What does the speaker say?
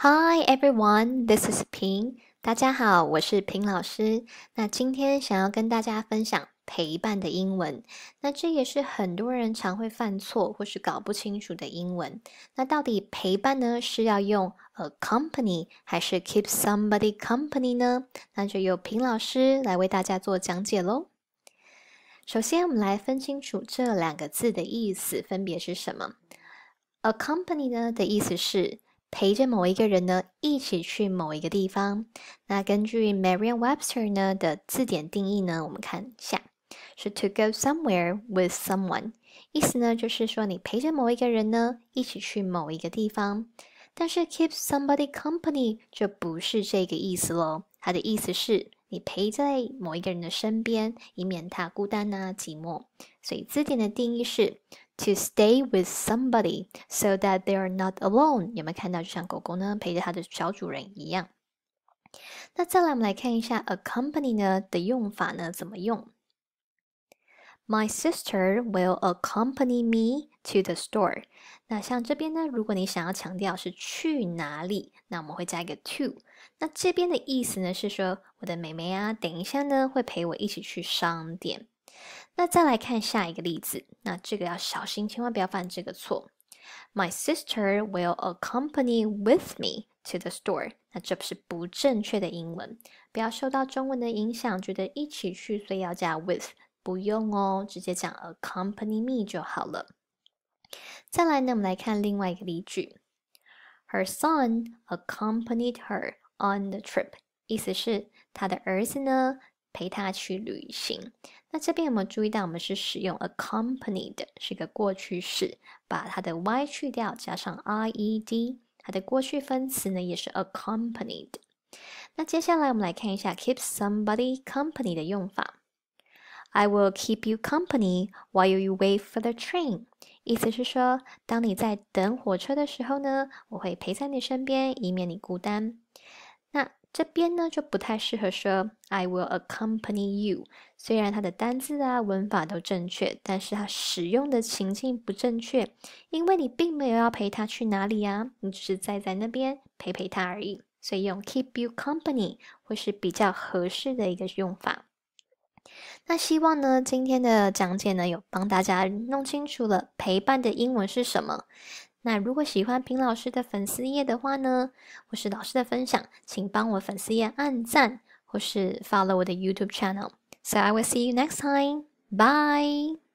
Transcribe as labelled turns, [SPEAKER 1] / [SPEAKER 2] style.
[SPEAKER 1] Hi everyone, this is Ping. 大家好，我是平老师。那今天想要跟大家分享陪伴的英文。那这也是很多人常会犯错或是搞不清楚的英文。那到底陪伴呢是要用 accompany 还是 keep somebody company 呢？那就由平老师来为大家做讲解喽。首先，我们来分清楚这两个字的意思分别是什么。accompany 呢的意思是。陪着某一个人呢，一起去某一个地方。那根据 m a r r i a w e b s t e r 呢的字典定义呢，我们看一下，是 to go somewhere with someone，意思呢就是说你陪着某一个人呢，一起去某一个地方。但是 keep somebody company 就不是这个意思喽，它的意思是你陪在某一个人的身边，以免他孤单啊、寂寞。所以字典的定义是。To stay with somebody so that they are not alone，有没有看到就像狗狗呢陪着它的小主人一样？那再来，我们来看一下 accompany 呢的用法呢怎么用？My sister will accompany me to the store。那像这边呢，如果你想要强调是去哪里，那我们会加一个 to。那这边的意思呢是说，我的妹妹啊，等一下呢会陪我一起去商店。那再来看下一个例子，那这个要小心，千万不要犯这个错。My sister will accompany with me to the store。那这不是不正确的英文，不要受到中文的影响，觉得一起去所以要加 with，不用哦，直接讲 accompany me 就好了。再来呢，我们来看另外一个例句。Her son accompanied her on the trip。意思是她的儿子呢。陪他去旅行。那这边有没有注意到，我们是使用 accompanied，是一个过去式，把它的 y 去掉，加上 i e d，它的过去分词呢也是 accompanied。那接下来我们来看一下 keep somebody company 的用法。I will keep you company while you wait for the train。意思是说，当你在等火车的时候呢，我会陪在你身边，以免你孤单。那这边呢就不太适合说 "I will accompany you"，虽然它的单字啊、文法都正确，但是它使用的情境不正确，因为你并没有要陪他去哪里啊，你只是在在那边陪陪他而已，所以用 "keep you company" 会是比较合适的一个用法。那希望呢今天的讲解呢有帮大家弄清楚了陪伴的英文是什么。那如果喜欢平老师的粉丝页的话呢，或是老师的分享，请帮我粉丝页按赞，或是 follow 我的 YouTube channel。So I will see you next time. Bye.